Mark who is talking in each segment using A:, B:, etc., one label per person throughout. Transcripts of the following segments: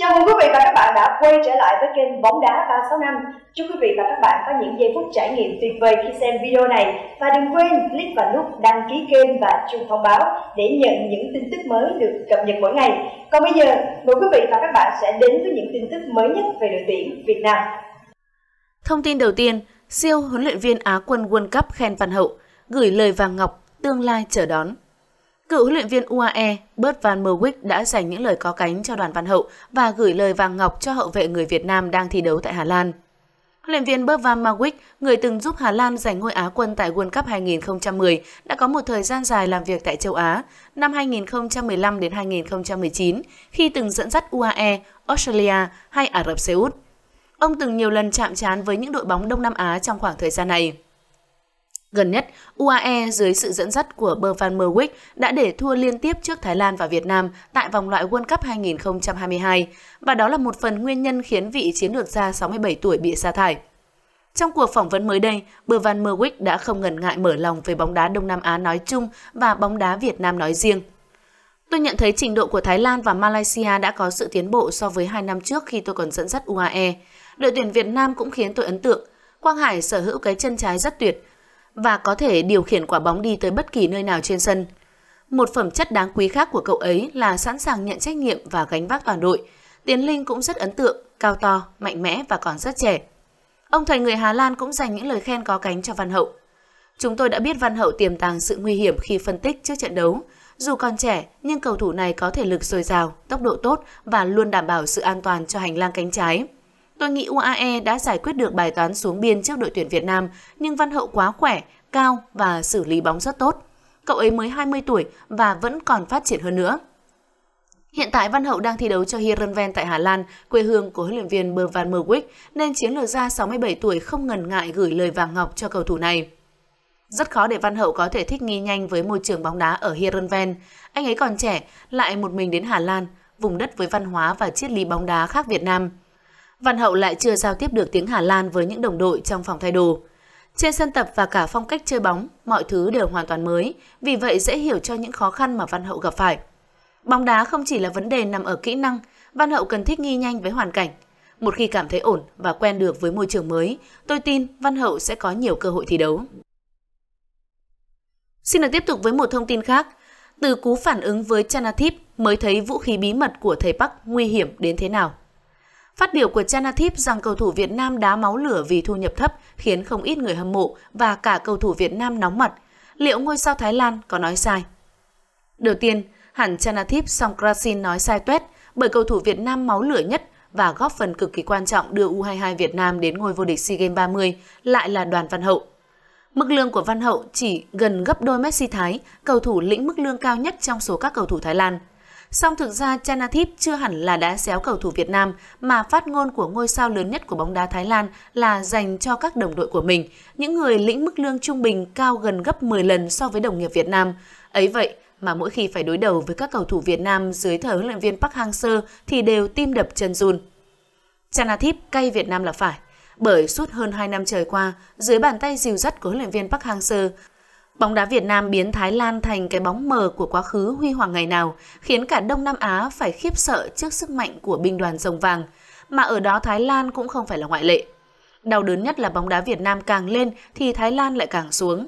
A: Chào mừng quý vị và các bạn đã quay trở lại với kênh Bóng Đá 365 Chúc quý vị và các bạn có những giây phút trải nghiệm tuyệt vời khi xem video này Và đừng quên click vào nút đăng ký kênh và chuông thông báo để nhận những tin tức mới được cập nhật mỗi ngày Còn bây giờ, mời quý vị và các bạn sẽ đến với những tin tức mới nhất về đội tuyển Việt Nam Thông tin đầu tiên, siêu huấn luyện viên Á quân World Cup khen Văn Hậu gửi lời vàng ngọc tương lai chờ đón Cựu huấn luyện viên UAE Bert Van Merwick đã dành những lời có cánh cho đoàn Văn Hậu và gửi lời vàng ngọc cho hậu vệ người Việt Nam đang thi đấu tại Hà Lan. Huấn luyện viên Bert Van Marwijk, người từng giúp Hà Lan giành ngôi Á quân tại World Cup 2010, đã có một thời gian dài làm việc tại châu Á, năm 2015 đến 2019, khi từng dẫn dắt UAE, Australia hay Ả Rập Xê Út. Ông từng nhiều lần chạm trán với những đội bóng Đông Nam Á trong khoảng thời gian này. Gần nhất, UAE dưới sự dẫn dắt của Bervan Merwick đã để thua liên tiếp trước Thái Lan và Việt Nam tại vòng loại World Cup 2022 và đó là một phần nguyên nhân khiến vị chiến lược gia 67 tuổi bị sa thải. Trong cuộc phỏng vấn mới đây, Bervan Merwick đã không ngần ngại mở lòng về bóng đá Đông Nam Á nói chung và bóng đá Việt Nam nói riêng. Tôi nhận thấy trình độ của Thái Lan và Malaysia đã có sự tiến bộ so với hai năm trước khi tôi còn dẫn dắt UAE. Đội tuyển Việt Nam cũng khiến tôi ấn tượng. Quang Hải sở hữu cái chân trái rất tuyệt, và có thể điều khiển quả bóng đi tới bất kỳ nơi nào trên sân. Một phẩm chất đáng quý khác của cậu ấy là sẵn sàng nhận trách nhiệm và gánh vác toàn đội. Tiến Linh cũng rất ấn tượng, cao to, mạnh mẽ và còn rất trẻ. Ông thầy người Hà Lan cũng dành những lời khen có cánh cho Văn Hậu. Chúng tôi đã biết Văn Hậu tiềm tàng sự nguy hiểm khi phân tích trước trận đấu. Dù còn trẻ, nhưng cầu thủ này có thể lực dồi dào, tốc độ tốt và luôn đảm bảo sự an toàn cho hành lang cánh trái. Tôi nghĩ UAE đã giải quyết được bài toán xuống biên trước đội tuyển Việt Nam, nhưng Văn Hậu quá khỏe, cao và xử lý bóng rất tốt. Cậu ấy mới 20 tuổi và vẫn còn phát triển hơn nữa. Hiện tại Văn Hậu đang thi đấu cho Heerenveen tại Hà Lan, quê hương của huấn luyện viên Bervan Van Merwick, nên chiến lược gia 67 tuổi không ngần ngại gửi lời vàng ngọc cho cầu thủ này. Rất khó để Văn Hậu có thể thích nghi nhanh với môi trường bóng đá ở Heerenveen. Anh ấy còn trẻ, lại một mình đến Hà Lan, vùng đất với văn hóa và triết lý bóng đá khác Việt Nam. Văn Hậu lại chưa giao tiếp được tiếng Hà Lan với những đồng đội trong phòng thay đồ. Trên sân tập và cả phong cách chơi bóng, mọi thứ đều hoàn toàn mới, vì vậy dễ hiểu cho những khó khăn mà Văn Hậu gặp phải. Bóng đá không chỉ là vấn đề nằm ở kỹ năng, Văn Hậu cần thích nghi nhanh với hoàn cảnh. Một khi cảm thấy ổn và quen được với môi trường mới, tôi tin Văn Hậu sẽ có nhiều cơ hội thi đấu. Xin được tiếp tục với một thông tin khác. Từ cú phản ứng với Chanathip mới thấy vũ khí bí mật của thầy Park nguy hiểm đến thế nào. Phát biểu của Chanathip rằng cầu thủ Việt Nam đá máu lửa vì thu nhập thấp khiến không ít người hâm mộ và cả cầu thủ Việt Nam nóng mặt. Liệu ngôi sao Thái Lan có nói sai? Đầu tiên, hẳn Chanatip Songkrasin nói sai tuét bởi cầu thủ Việt Nam máu lửa nhất và góp phần cực kỳ quan trọng đưa U22 Việt Nam đến ngôi vô địch SEA Games 30 lại là đoàn Văn Hậu. Mức lương của Văn Hậu chỉ gần gấp đôi Messi Thái, cầu thủ lĩnh mức lương cao nhất trong số các cầu thủ Thái Lan – Song thực ra Chanathip chưa hẳn là đá xéo cầu thủ Việt Nam mà phát ngôn của ngôi sao lớn nhất của bóng đá Thái Lan là dành cho các đồng đội của mình, những người lĩnh mức lương trung bình cao gần gấp 10 lần so với đồng nghiệp Việt Nam. Ấy vậy mà mỗi khi phải đối đầu với các cầu thủ Việt Nam dưới thời huấn luyện viên Park Hang-seo thì đều tim đập chân run. Chanathip cay Việt Nam là phải, bởi suốt hơn 2 năm trời qua, dưới bàn tay dìu dắt của huấn luyện viên Park Hang-seo, Bóng đá Việt Nam biến Thái Lan thành cái bóng mờ của quá khứ huy hoàng ngày nào, khiến cả Đông Nam Á phải khiếp sợ trước sức mạnh của binh đoàn rồng vàng, mà ở đó Thái Lan cũng không phải là ngoại lệ. Đau đớn nhất là bóng đá Việt Nam càng lên thì Thái Lan lại càng xuống.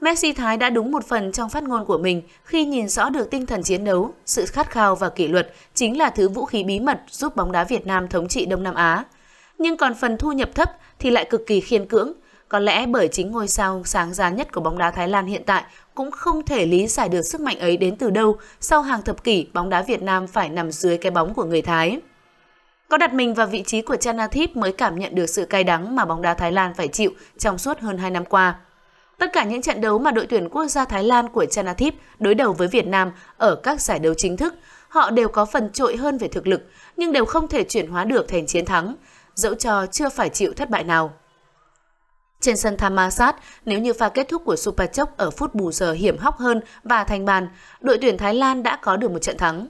A: Messi Thái đã đúng một phần trong phát ngôn của mình khi nhìn rõ được tinh thần chiến đấu, sự khát khao và kỷ luật chính là thứ vũ khí bí mật giúp bóng đá Việt Nam thống trị Đông Nam Á. Nhưng còn phần thu nhập thấp thì lại cực kỳ khiên cưỡng, có lẽ bởi chính ngôi sao sáng giá nhất của bóng đá Thái Lan hiện tại cũng không thể lý giải được sức mạnh ấy đến từ đâu sau hàng thập kỷ bóng đá Việt Nam phải nằm dưới cái bóng của người Thái. Có đặt mình vào vị trí của Chanathip mới cảm nhận được sự cay đắng mà bóng đá Thái Lan phải chịu trong suốt hơn 2 năm qua. Tất cả những trận đấu mà đội tuyển quốc gia Thái Lan của Chanathip đối đầu với Việt Nam ở các giải đấu chính thức, họ đều có phần trội hơn về thực lực, nhưng đều không thể chuyển hóa được thành chiến thắng, dẫu cho chưa phải chịu thất bại nào. Trên sân tham ma sát, nếu như pha kết thúc của Supachok ở phút bù giờ hiểm hóc hơn và thành bàn, đội tuyển Thái Lan đã có được một trận thắng.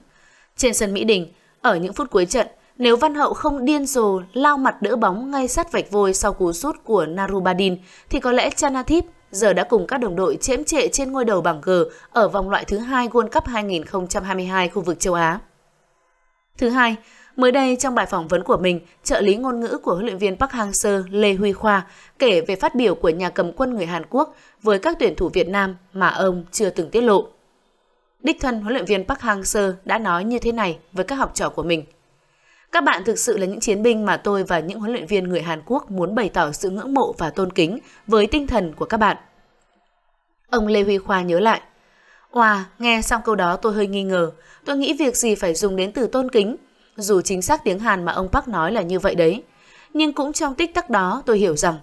A: Trên sân Mỹ Đình, ở những phút cuối trận, nếu Văn Hậu không điên rồ lao mặt đỡ bóng ngay sát vạch vôi sau cú sút của Narubadin thì có lẽ Chanathip giờ đã cùng các đồng đội chễm trệ trên ngôi đầu bảng G ở vòng loại thứ hai World Cup 2022 khu vực châu Á. Thứ hai, Mới đây, trong bài phỏng vấn của mình, trợ lý ngôn ngữ của huấn luyện viên Park Hang-seo Lê Huy Khoa kể về phát biểu của nhà cầm quân người Hàn Quốc với các tuyển thủ Việt Nam mà ông chưa từng tiết lộ. Đích thân huấn luyện viên Park Hang-seo đã nói như thế này với các học trò của mình. Các bạn thực sự là những chiến binh mà tôi và những huấn luyện viên người Hàn Quốc muốn bày tỏ sự ngưỡng mộ và tôn kính với tinh thần của các bạn. Ông Lê Huy Khoa nhớ lại. Wow, nghe xong câu đó tôi hơi nghi ngờ. Tôi nghĩ việc gì phải dùng đến từ tôn kính, dù chính xác tiếng Hàn mà ông Park nói là như vậy đấy. Nhưng cũng trong tích tắc đó tôi hiểu rằng,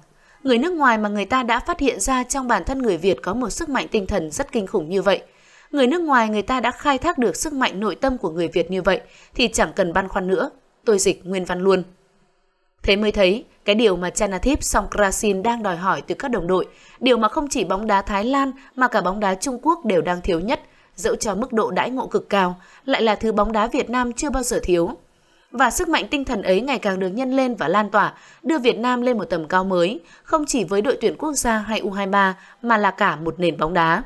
A: người nước ngoài mà người ta đã phát hiện ra trong bản thân người Việt có một sức mạnh tinh thần rất kinh khủng như vậy. Người nước ngoài người ta đã khai thác được sức mạnh nội tâm của người Việt như vậy thì chẳng cần băn khoăn nữa. Tôi dịch nguyên văn luôn. Thế mới thấy, cái điều mà Chanathip Songkrasin đang đòi hỏi từ các đồng đội, điều mà không chỉ bóng đá Thái Lan mà cả bóng đá Trung Quốc đều đang thiếu nhất – dẫu cho mức độ đãi ngộ cực cao, lại là thứ bóng đá Việt Nam chưa bao giờ thiếu. Và sức mạnh tinh thần ấy ngày càng được nhân lên và lan tỏa, đưa Việt Nam lên một tầm cao mới, không chỉ với đội tuyển quốc gia hay U23 mà là cả một nền bóng đá.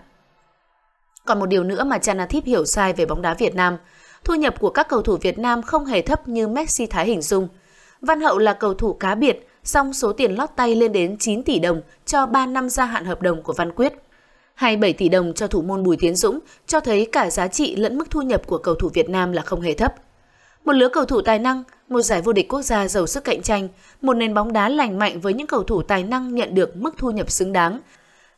A: Còn một điều nữa mà Chanathip hiểu sai về bóng đá Việt Nam, thu nhập của các cầu thủ Việt Nam không hề thấp như Messi Thái hình dung. Văn Hậu là cầu thủ cá biệt, song số tiền lót tay lên đến 9 tỷ đồng cho 3 năm gia hạn hợp đồng của Văn Quyết – 27 tỷ đồng cho thủ môn Bùi Tiến Dũng cho thấy cả giá trị lẫn mức thu nhập của cầu thủ Việt Nam là không hề thấp. Một lứa cầu thủ tài năng, một giải vô địch quốc gia giàu sức cạnh tranh, một nền bóng đá lành mạnh với những cầu thủ tài năng nhận được mức thu nhập xứng đáng.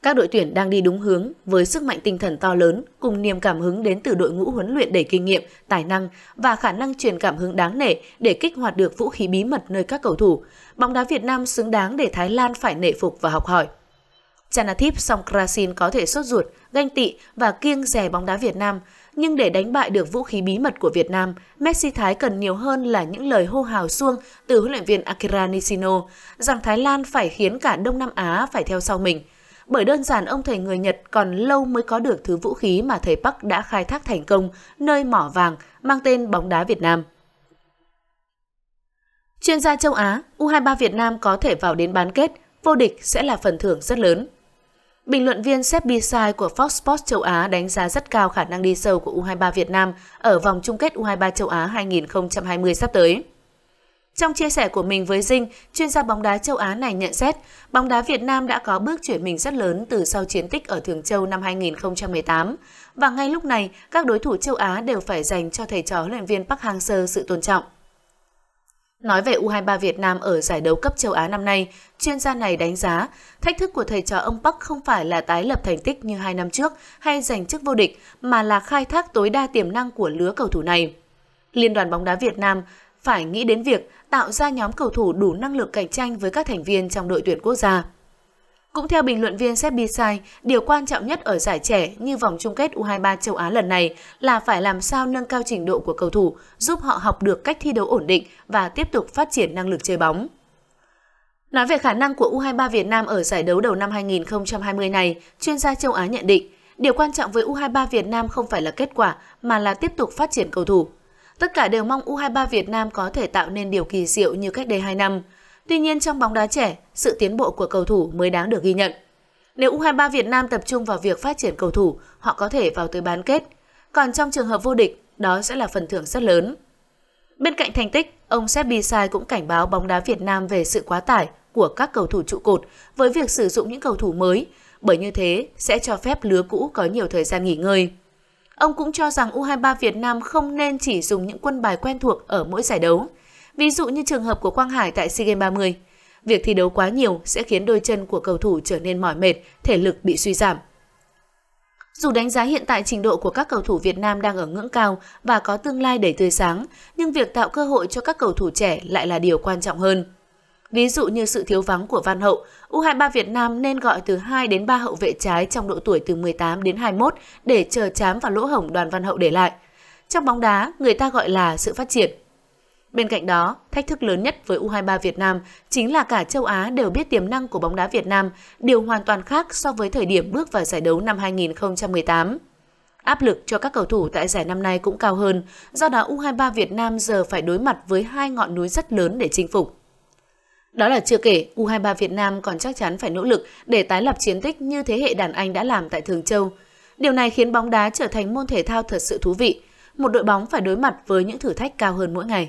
A: Các đội tuyển đang đi đúng hướng với sức mạnh tinh thần to lớn cùng niềm cảm hứng đến từ đội ngũ huấn luyện đầy kinh nghiệm, tài năng và khả năng truyền cảm hứng đáng nể để kích hoạt được vũ khí bí mật nơi các cầu thủ. Bóng đá Việt Nam xứng đáng để Thái Lan phải nể phục và học hỏi. Chanathip Songkrasin có thể sốt ruột, ganh tị và kiêng rẻ bóng đá Việt Nam, nhưng để đánh bại được vũ khí bí mật của Việt Nam, Messi Thái cần nhiều hơn là những lời hô hào suông từ huấn luyện viên Akira Nishino rằng Thái Lan phải khiến cả Đông Nam Á phải theo sau mình. Bởi đơn giản ông thầy người Nhật còn lâu mới có được thứ vũ khí mà thầy Park đã khai thác thành công nơi mỏ vàng mang tên bóng đá Việt Nam. Chuyên gia châu Á, U23 Việt Nam có thể vào đến bán kết, vô địch sẽ là phần thưởng rất lớn. Bình luận viên Seb Bisai của Fox Sports châu Á đánh giá rất cao khả năng đi sâu của U23 Việt Nam ở vòng chung kết U23 châu Á 2020 sắp tới. Trong chia sẻ của mình với Dinh, chuyên gia bóng đá châu Á này nhận xét, bóng đá Việt Nam đã có bước chuyển mình rất lớn từ sau chiến tích ở Thường Châu năm 2018. Và ngay lúc này, các đối thủ châu Á đều phải dành cho thầy trò huấn luyện viên Park Hang-seo sự tôn trọng. Nói về U23 Việt Nam ở giải đấu cấp châu Á năm nay, chuyên gia này đánh giá thách thức của thầy trò ông Park không phải là tái lập thành tích như hai năm trước hay giành chức vô địch mà là khai thác tối đa tiềm năng của lứa cầu thủ này. Liên đoàn bóng đá Việt Nam phải nghĩ đến việc tạo ra nhóm cầu thủ đủ năng lực cạnh tranh với các thành viên trong đội tuyển quốc gia. Cũng theo bình luận viên Sai, điều quan trọng nhất ở giải trẻ như vòng chung kết U23 châu Á lần này là phải làm sao nâng cao trình độ của cầu thủ, giúp họ học được cách thi đấu ổn định và tiếp tục phát triển năng lực chơi bóng. Nói về khả năng của U23 Việt Nam ở giải đấu đầu năm 2020 này, chuyên gia châu Á nhận định, điều quan trọng với U23 Việt Nam không phải là kết quả mà là tiếp tục phát triển cầu thủ. Tất cả đều mong U23 Việt Nam có thể tạo nên điều kỳ diệu như cách đây 2 năm – Tuy nhiên trong bóng đá trẻ, sự tiến bộ của cầu thủ mới đáng được ghi nhận. Nếu U23 Việt Nam tập trung vào việc phát triển cầu thủ, họ có thể vào tới bán kết. Còn trong trường hợp vô địch, đó sẽ là phần thưởng rất lớn. Bên cạnh thành tích, ông Seth Bisai cũng cảnh báo bóng đá Việt Nam về sự quá tải của các cầu thủ trụ cột với việc sử dụng những cầu thủ mới, bởi như thế sẽ cho phép lứa cũ có nhiều thời gian nghỉ ngơi. Ông cũng cho rằng U23 Việt Nam không nên chỉ dùng những quân bài quen thuộc ở mỗi giải đấu, ví dụ như trường hợp của Quang Hải tại SEA Games 30. Việc thi đấu quá nhiều sẽ khiến đôi chân của cầu thủ trở nên mỏi mệt, thể lực bị suy giảm. Dù đánh giá hiện tại trình độ của các cầu thủ Việt Nam đang ở ngưỡng cao và có tương lai đầy tươi sáng, nhưng việc tạo cơ hội cho các cầu thủ trẻ lại là điều quan trọng hơn. Ví dụ như sự thiếu vắng của Văn Hậu, U23 Việt Nam nên gọi từ 2 đến 3 hậu vệ trái trong độ tuổi từ 18 đến 21 để chờ chám vào lỗ hổng đoàn Văn Hậu để lại. Trong bóng đá, người ta gọi là sự phát triển. Bên cạnh đó, thách thức lớn nhất với U23 Việt Nam chính là cả châu Á đều biết tiềm năng của bóng đá Việt Nam, điều hoàn toàn khác so với thời điểm bước vào giải đấu năm 2018. Áp lực cho các cầu thủ tại giải năm nay cũng cao hơn, do đó U23 Việt Nam giờ phải đối mặt với hai ngọn núi rất lớn để chinh phục. Đó là chưa kể, U23 Việt Nam còn chắc chắn phải nỗ lực để tái lập chiến tích như thế hệ đàn anh đã làm tại Thường Châu. Điều này khiến bóng đá trở thành môn thể thao thật sự thú vị. Một đội bóng phải đối mặt với những thử thách cao hơn mỗi ngày.